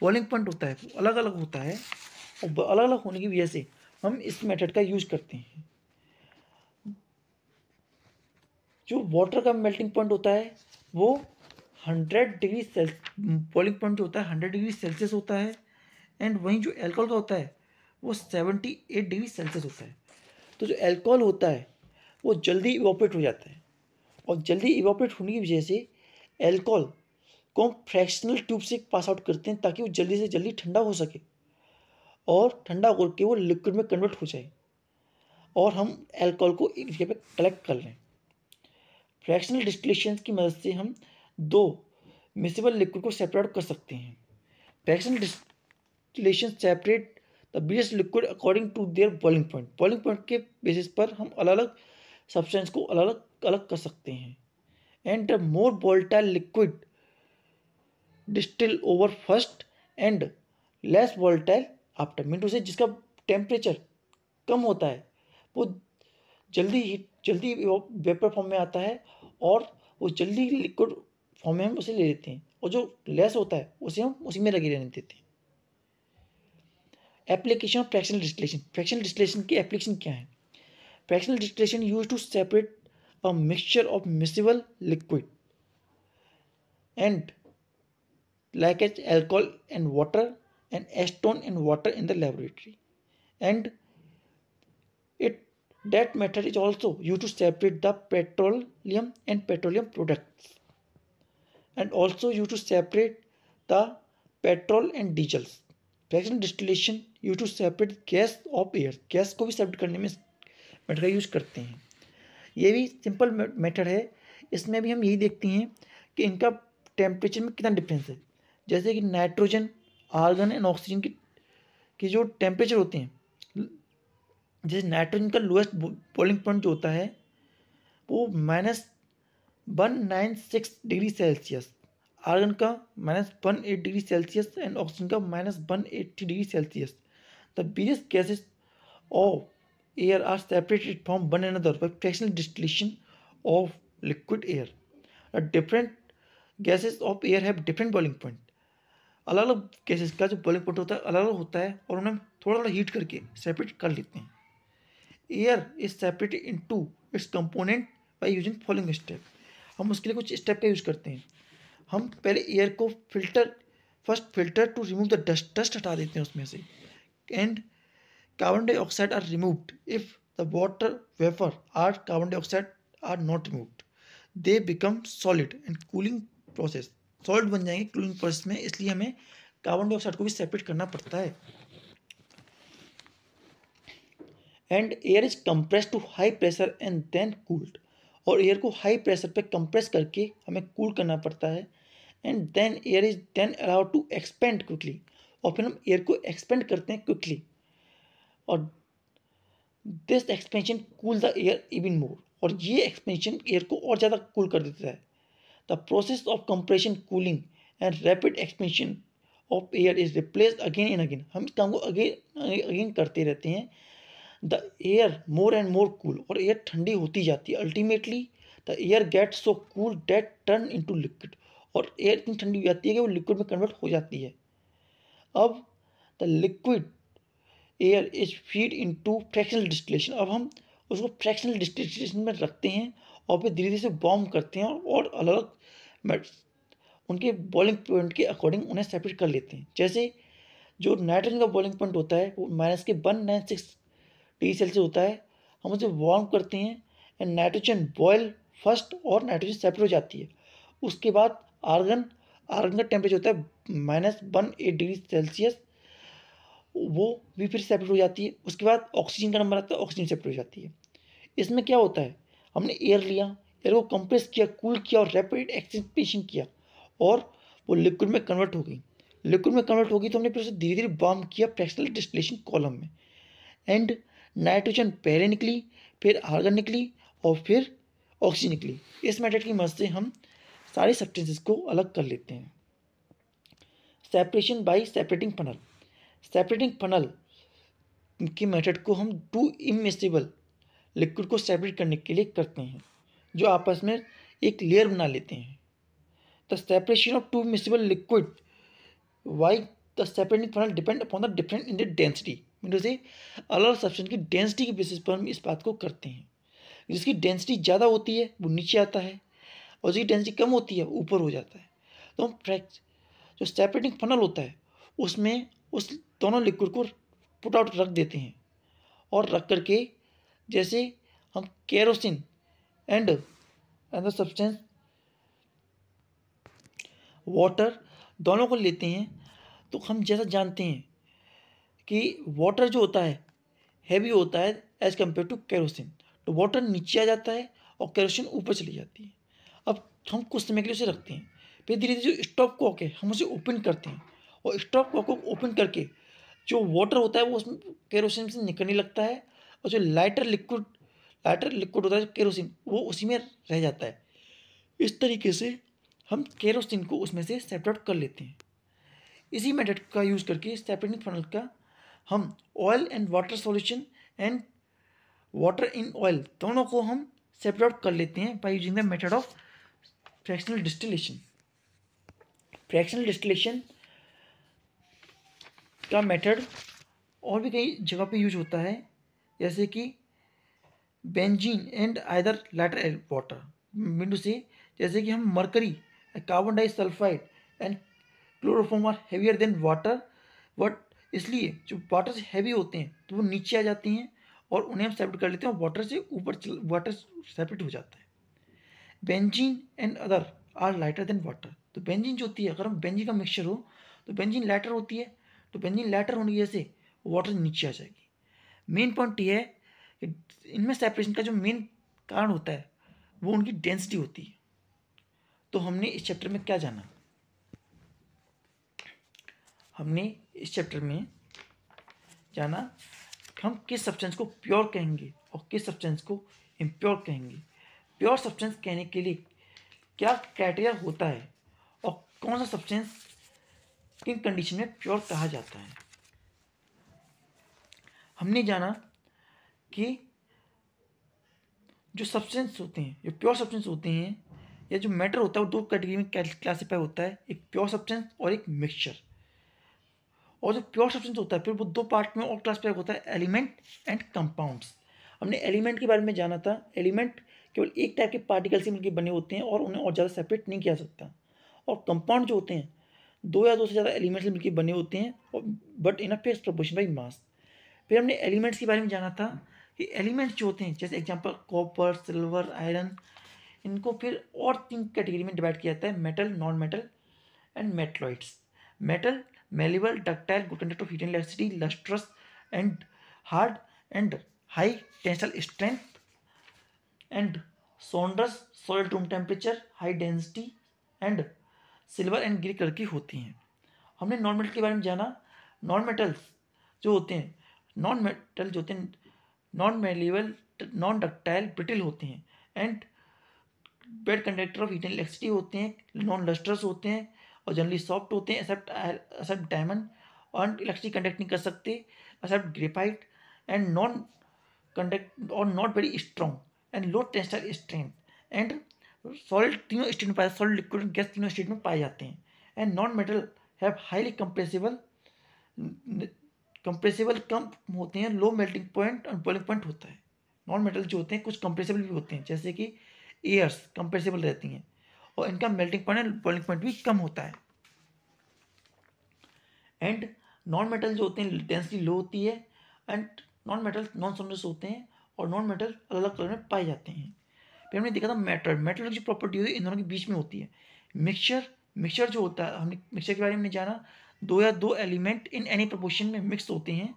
बॉइलिंग पॉइंट होता है वो अलग अलग होता है और अलग अलग होने की वजह से हम इस मेथड का यूज करते हैं जो वाटर का मेल्टिंग पॉइंट होता है वो hundred degree Celsius boiling point जो होता है हंड्रेड डिग्री सेल्सियस होता है एंड वहीं जो एल्कोहल का होता है वो सेवेंटी एट डिग्री सेल्सियस होता है तो जो एल्कोहल होता है वो जल्दी इवोपरेट हो जाता है और जल्दी इवोपरेट होने की वजह से एल्कोहल को हम फ्रैक्शनल ट्यूब से पास आउट करते हैं ताकि वो जल्दी से जल्दी ठंडा हो सके और ठंडा होकर वो लिक्विड में कन्वर्ट हो जाए और हम एल्कोहल को एक जगह पर कलेक्ट कर लें फ्रैक्शनल डिस्टिलेशन की मदद से हम दो मिसेबल लिक्विड को सेपरेट कर सकते हैं fractional distillation separate the biggest liquid according to their boiling point boiling point के बेसिस पर हम अलग अलग सब्सटेंस को अलग अलग अलग कर सकते हैं and the more volatile liquid distil over first and less volatile after mean to say जिसका टेम्परेचर कम होता है वो जल्दी ही जल्दी वेपर फॉर्म में आता है और वो जल्दी लिक्विड फॉर्म में हम उसे ले लेते हैं और जो लेस होता है उसे हम उसी में लगे रहने देते हैं application of fractional distillation fractional distillation की एप्लीकेशन क्या है fractional distillation use to separate a mixture of miscible liquid and like as alcohol and water and acetone and water in the laboratory and it that method is also used to separate the petroleum and petroleum products and also used to separate the petrol and diesels fraction distillation you to separate gas of air gas को भी separate करने में method का use करते हैं ये भी simple method है इसमें भी हम यही देखते हैं कि इनका टेम्परेचर में कितना डिफरेंस है जैसे कि नाइट्रोजन आर्गन एंड ऑक्सीजन की, की जो टेम्परेचर होते हैं जैसे नाइट्रोजन का लोएस्ट बॉइलिंग पॉइंट जो होता है वो minus one nine six degree Celsius argon का minus one eight degree Celsius and oxygen का minus one eighty degree Celsius the biggest gases of air are separated from one another by fractional distillation of liquid air different gases of air have different boiling point अलग अलग gases का जो boiling point होता है अलग अलग होता है और उन्हें थोड़ा थोड़ा हीट करके सेपरेट कर लेते हैं air is separated into its component by using following step हम उसके लिए कुछ स्टेप का यूज करते हैं हम पहले एयर को filter first filter to remove the dust dust हटा देते हैं उसमें से and carbon dioxide are removed if the water vapour are carbon dioxide are not removed they become solid and cooling process solid बन जाएंगे cooling process में इसलिए हमें कार्बन डाइऑक्साइड को भी सेपरेट करना पड़ता है and air is compress to high pressure and then cooled और एयर को हाई प्रेशर पे कंप्रेस करके हमें कूल करना पड़ता है and then air is then allowed to expand quickly और फिर हम एयर को एक्सपेंड करते हैं क्विकली और this expansion cool the air even more और ये एक्सपेंशन एयर को और ज़्यादा कूल कर देता है the process of compression cooling and rapid expansion of air is replace again and again हम इस काम को अगेन अगेन करते रहते हैं the air more and more cool और एयर ठंडी होती जाती है ultimately the air get so cool that turn into liquid और एयर इतनी ठंडी हो जाती है कि वो लिक्विड में कन्वर्ट हो जाती है अब the liquid air is feed into fractional distillation अब हम उसको फ्रैक्शनल डिस्टिलेशन में रखते हैं और फिर धीरे धीरे से बॉम करते हैं और अलग अलग उनके बॉइलिंग पॉइंट के अकॉर्डिंग उन्हें सेपरेट कर लेते हैं जैसे जो नाइट्रोजन का बॉइलिंग पॉइंट होता है वो माइनस के वन नाइन सिक्स टी सेल से होता है हम उसे वार्म करते हैं एंड नाइट्रोजन बॉयल फर्स्ट और नाइट्रोजन सेपरेट हो जाती है उसके बाद आर्गन आर्गन का टेम्परेचर होता है minus one eight degree Celsius वो भी फिर सेपरेट हो जाती है उसके बाद ऑक्सीजन का नंबर आता है ऑक्सीजन सेपरेट हो जाती है इसमें क्या होता है हमने एयर लिया एयर को कंप्रेस किया कूल किया और रैपिड एक्सपेशन किया और वो लिक्विड में कन्वर्ट हो गई लिक्विड में कन्वर्ट हो गई तो हमने फिर उसे धीरे धीरे बॉम किया फ्रैक्शनल डिस्टिलेशन कॉलम में एंड नाइट्रोजन पहले निकली फिर आर्गन निकली और फिर ऑक्सीजन निकली इस मेथड की मदद से हम सारे सब्सटेंसेस को अलग कर लेते हैं separation by separating funnel separating funnel के मेथड को हम टू इमिसिबल लिक्विड को सेपरेट करने के लिए करते हैं जो आपस में एक लेयर बना लेते हैं the separation of two miscible liquid by the separating funnel depend upon the different in the density विंडो से अलग सब्सटेंस की डेंसिटी के बेसिस पर हम इस बात को करते हैं जिसकी डेंसिटी ज़्यादा होती है वो नीचे आता है और जिसकी डेंसिटी कम होती है ऊपर हो जाता है तो हम फ्रैक्च जो सेपरेटिंग फनल होता है उसमें उस दोनों लिक्विड को पुट आउट रख देते हैं और रख करके जैसे हम kerosene and and substance water दोनों को लेते हैं तो हम जैसा जानते हैं कि वाटर जो होता है हैवी होता है एज़ कम्पेयर टू कैरोसिन तो वाटर नीचे आ जाता है और कैरोसिन ऊपर चली जाती है अब हम कुछ समय के लिए उसे रखते हैं फिर धीरे धीरे जो स्टॉप कॉक है हम उसे ओपन करते हैं और स्टॉप कॉक को ओपन करके जो वाटर होता है वो उसमें केरोसिन से निकलने लगता है और जो लाइटर लिक्विड लाइटर लिक्विड होता है केरोसिन वो उसी में रह जाता है इस तरीके से हम केरोसिन को उसमें से सेपरेट कर लेते हैं इसी मेथड का यूज़ करके सेपरेटिंग फनल का हम oil and water solution and water in oil दोनों को हम सेपरेट कर लेते हैं by using the method of fractional distillation fractional distillation का मेथड और भी कई जगह पे यूज होता है जैसे कि benzene and ether lighter water बिंदु से जैसे कि हम mercury carbon disulphide and chloroform are heavier than water but इसलिए जो वाटर्स हैवी होते हैं तो वो नीचे आ जाती हैं और उन्हें हम सेपरेट कर लेते हैं और वाटर से ऊपर वाटर सेपरेट हो जाता है benzene and other are lighter than water तो बेंजीन जो होती है अगर हम बेंजीन का मिक्सचर हो तो बेंजीन लाइटर होती है तो बेंजीन लाइटर होने की वजह से वाटर नीचे आ जाएगी मेन पॉइंट ये है कि इनमें सेपरेशन का जो मेन कारण होता है वो उनकी डेंसिटी होती है तो हमने इस चैप्टर में क्या जाना हमने इस चैप्टर में जाना हम किस सब्सटेंस को प्योर कहेंगे और किस सब्सटेंस को इम्प्योर कहेंगे प्योर सब्सटेंस कहने के लिए क्या क्राइटेरिया होता है और कौन सा सब्सटेंस किन कंडीशन में प्योर कहा जाता है हमने जाना कि जो सब्सटेंस होते हैं जो प्योर सब्सटेंस होते हैं या जो मैटर होता है वो दो कैटेगरी में क्लासीफाई होता है एक प्योर सब्सटेंस और एक मिक्सचर और जो प्योर सब्सटेंस होता है फिर वो दो पार्ट में और क्लास क्लासिफाई होता है एलिमेंट एंड कंपाउंड्स हमने एलिमेंट के बारे में जाना था एलिमेंट केवल एक टाइप के पार्टिकल से मिलकर बने होते हैं और उन्हें और ज़्यादा सेपरेट नहीं किया सकता और कंपाउंड जो होते हैं दो या दो से ज़्यादा एलिमेंट्स मिलकर बने होते हैं और but in a face proportion by mass फिर हमने एलिमेंट्स के बारे में जाना था कि एलिमेंट्स जो होते हैं जैसे एग्जाम्पल कॉपर सिल्वर आयरन इनको फिर और तीन कैटेगरी में डिवाइड किया जाता है metal non metal and metalloids metal malleable ductile, good of of heat lustrous and hard and high and strength and strength and solid room temperature high density and silver and grey colour की होती हैं हमने non metal के बारे में जाना non metals जो होते हैं नॉन मेटल जो होते हैं non malleable non ductile brittle होते हैं and bad conductor of heat and electricity होते हैं नॉन लस्ट्रस होते हैं और जनरली सॉफ्ट होते हैं एक्सेप्ट एक्सेप्ट डायमंड और इलेक्ट्रिक कंडक्ट नहीं कर सकते except graphite and non conduct और not very strong and low tensile strength and solid तीनों स्टेट में पाया सॉलिड लिक्विड गैस तीनों स्टेट में पाए जाते हैं and non metal have highly compressible compressible कम होते हैं लो मेल्टिंग पॉइंट और बॉइलिंग पॉइंट होता है नॉन मेटल जो होते हैं कुछ कंप्रेसिबल भी होते हैं जैसे कि एयर्स कंप्रेसिबल रहती हैं और इनका मेल्टिंग पॉइंट बॉइलिंग पॉइंट भी कम होता है एंड नॉन मेटल जो होते हैं डेंसिटी लो होती है एंड नॉन मेटल नॉन समरस होते हैं और नॉन मेटल अलग अलग कलर में पाए जाते हैं फिर हमने देखा था मेटल मेटल की प्रॉपर्टी होती है इन दोनों के बीच में होती है मिक्सचर मिक्सचर जो होता है हमने मिक्सचर के बारे में जाना दो या दो एलिमेंट इन एनी प्रपोर्शन में मिक्स होते हैं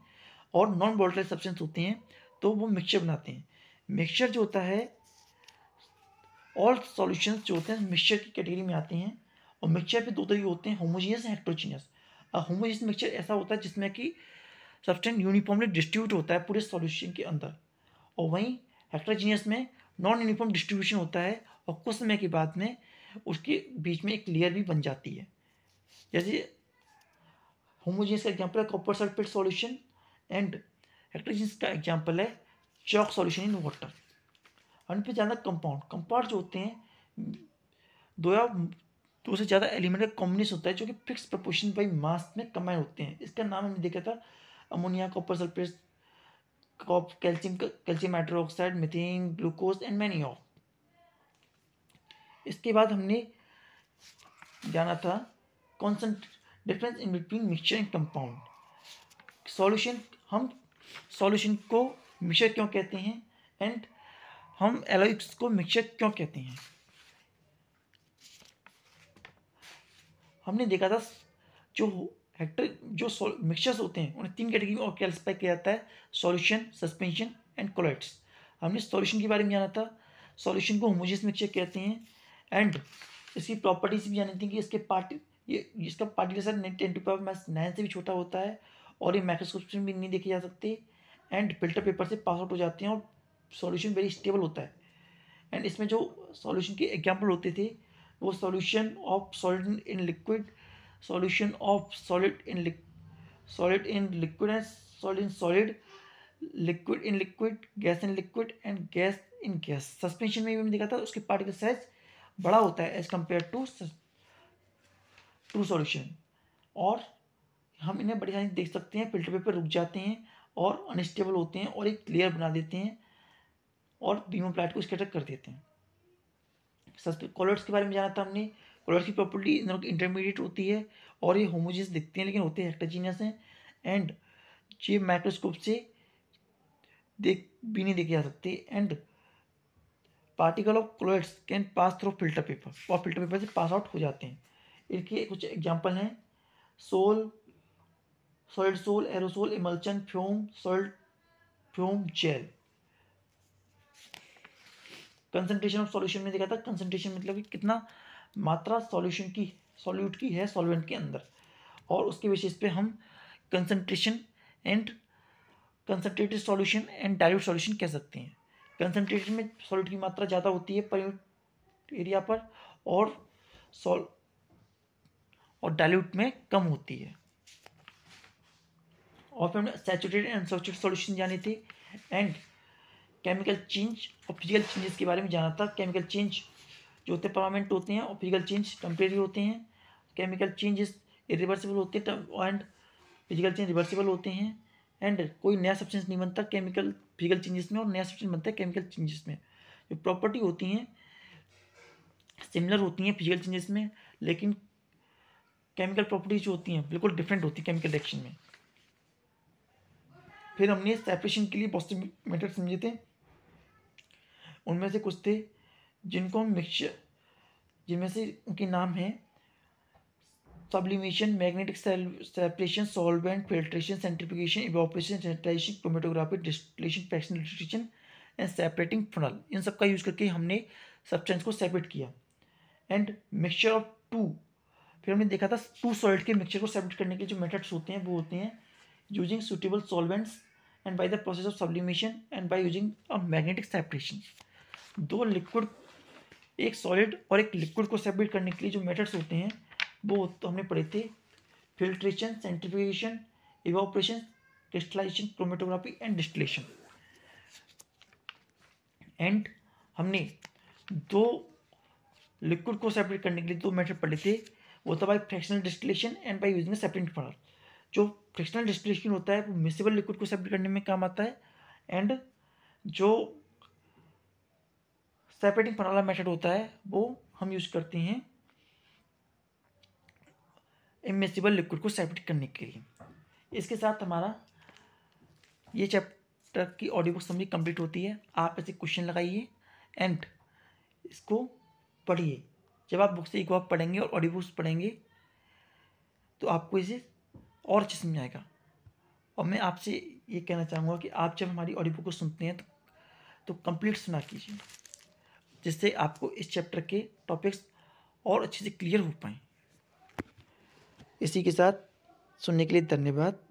और नॉन वोलेटाइल सब्सटेंस होते हैं तो वो मिक्सचर बनाते हैं मिक्सचर जो होता है ऑल सॉल्यूशंस जो होते हैं मिक्सचर की कैटेगरी में आते हैं और मिक्सचर पे दो तरीके होते हैं homogeneous and heterogeneous homogeneous mixture ऐसा होता है जिसमें कि सब्सटेंस यूनिफॉर्मली डिस्ट्रीब्यूट होता है पूरे सॉल्यूशन के अंदर और वहीं हेक्ट्रोजीनियस में नॉन यूनिफॉर्म डिस्ट्रीब्यूशन होता है और कुछ समय के बाद में उसके बीच में एक लेयर भी बन जाती है जैसे होमोजीनियस का एग्जाम्पल है copper sulphate solution and heterogeneous का एग्जाम्पल है चौक सोल्यूशन इन वाटर ज्यादा कंपाउंड कंपाउंड जो होते हैं दो या दो से ज़्यादा एलिमेंट का कॉम्बिनेशन होता है जो कि फिक्स प्रपोर्शन बाई मास में कमाए होते हैं इसका नाम हमने देखा था अमोनिया कॉपर सल्फेट कॉप calcium calcium hydroxide methane glucose and many of इसके बाद हमने जाना था कॉन्सेंट difference in between mixture and compound solution हम सॉल्यूशन को मिक्सर क्यों कहते हैं एंड हम एलोइक्स को मिक्सचर क्यों कहते हैं हमने देखा था जो हेक्टर जो मिक्सचर्स होते हैं उन्हें तीन कैटेगरी में और किया जाता है सॉल्यूशन सस्पेंशन एंड कोलाइट्स हमने सॉल्यूशन के बारे में जाना था सॉल्यूशन को होमोजियस मिक्सचर कहते हैं एंड इसकी प्रॉपर्टीज भी जानी थी कि इसके पार्ट ये इसका particles ten to power minus nine से भी छोटा होता है और ये माइक्रोस्कोप भी नहीं देखे जा सकते एंड फिल्टर पेपर से पास आउट हो जाते हैं और सॉल्यूशन वेरी स्टेबल होता है एंड इसमें जो सॉल्यूशन के एग्जाम्पल होते थे वो solution of solid in liquid solution of solid in solid in liquid and solid in solid liquid in liquid gas in liquid and gas in gas suspension में भी हमने देखा था उसके पार्टिकल साइज बड़ा होता है as compare to to solution और हम इन्हें बड़ी सारी देख सकते हैं फिल्टर पेपर रुक जाते हैं और अनस्टेबल होते हैं और एक क्लियर बना देते हैं और डीमो प्लाट को स्कैटर कर देते हैं कॉलर्स के बारे में जाना था हमने कॉलर्स की प्रॉपर्टी इन इंटरमीडिएट होती है और ये होमोजेंस दिखते हैं लेकिन होते हैं हैं एंड ये माइक्रोस्कोप से देख भी नहीं देखे जा सकते and particle of colloids can pass through filter paper और फिल्टर पेपर से पास आउट हो जाते हैं इनके कुछ एग्जाम्पल हैं sol solid sol aerosol emulsion foam solid foam gel concentration of solution में देखा था कंसनट्रेशन मतलब कि कितना मात्रा सॉल्यूशन की सॉल्यूट की है सॉल्वेंट के अंदर और उसके बेसिस पे हम concentration and concentrated solution and dilute solution कह सकते हैं कंसनट्रेशन में सॉल्यूट की मात्रा ज़्यादा होती है पर एरिया पर और सॉल और डायल्यूट में कम होती है और फिर हमने सैचुरेटेड एंड सॉल्यूशन जानी थी एंड केमिकल चेंज और फिजिकल चेंजेस के बारे में जाना था केमिकल चेंज जो होते हैं परमानेंट होते हैं और फिजिकल चेंज टम्प्रेरी होते हैं केमिकल चेंजेस रिवर्सिबल होते हैं एंड फिजिकल चेंज रिवर्सिबल होते हैं एंड कोई नया सब्सटेंस नहीं बनता केमिकल फिजिकल चेंजेस में और नया सब्सटेंस बनता है केमिकल चेंजेस में जो प्रॉपर्टी होती हैं सिमिलर होती हैं फिजिकल चेंजेस में लेकिन केमिकल प्रॉपर्टीज जो होती हैं बिल्कुल डिफरेंट होती है केमिकल रिएक्शन में फिर हमने सेपरेशन के लिए पॉजिटिव मेथड समझे थे उनमें से कुछ थे जिनको मिक्सर मिक्सचर जिनमें से उनके नाम हैं sublimation magnetic separation solvent filtration centrifugation evaporation sanitisation chromatography distillation fraction distillation and separating funnel इन सब का यूज़ करके हमने सब्सटेंस को सेपरेट किया एंड मिक्सचर ऑफ टू फिर हमने देखा था टू सॉल्ट के मिक्सचर को सेपरेट करने के जो मेथड्स होते हैं वो होते हैं using suitable solvents and by the process of sublimation and by using a magnetic separation दो लिक्विड एक सॉलिड और एक लिक्विड को सेपरेट करने के लिए जो मेथड्स होते हैं वो तो हमने पढ़े थे filtration centrifugation evaporation crystallisation chromatography and distillation and हमने दो लिक्विड को सेपरेट करने के लिए दो मेथड पढ़े थे वो था by fractional distillation and by using separate for जो फ्रैक्शनल डिस्टिलेशन होता है वो मिसेबल लिक्विड को सेपरेट करने में काम आता है एंड जो सेपरेटिंग फन वाला मेथड होता है वो हम यूज़ करते हैं इमेसिबल लिक्विड को सेपरेट करने के लिए इसके साथ हमारा ये चैप्टर की ऑडियो बुक समरी कंप्लीट होती है आप ऐसे क्वेश्चन लगाइए एंड इसको पढ़िए जब आप बुक से एक बार पढ़ेंगे और ऑडियो बुक्स पढ़ेंगे तो आपको इसे और अच्छे समझ आएगा और मैं आपसे ये कहना चाहूँगा कि आप जब हमारी ऑडियो बुक को सुनते हैं तो, तो कंप्लीट सुना कीजिए जिससे आपको इस चैप्टर के टॉपिक्स और अच्छे से क्लियर हो पाएँ इसी के साथ सुनने के लिए धन्यवाद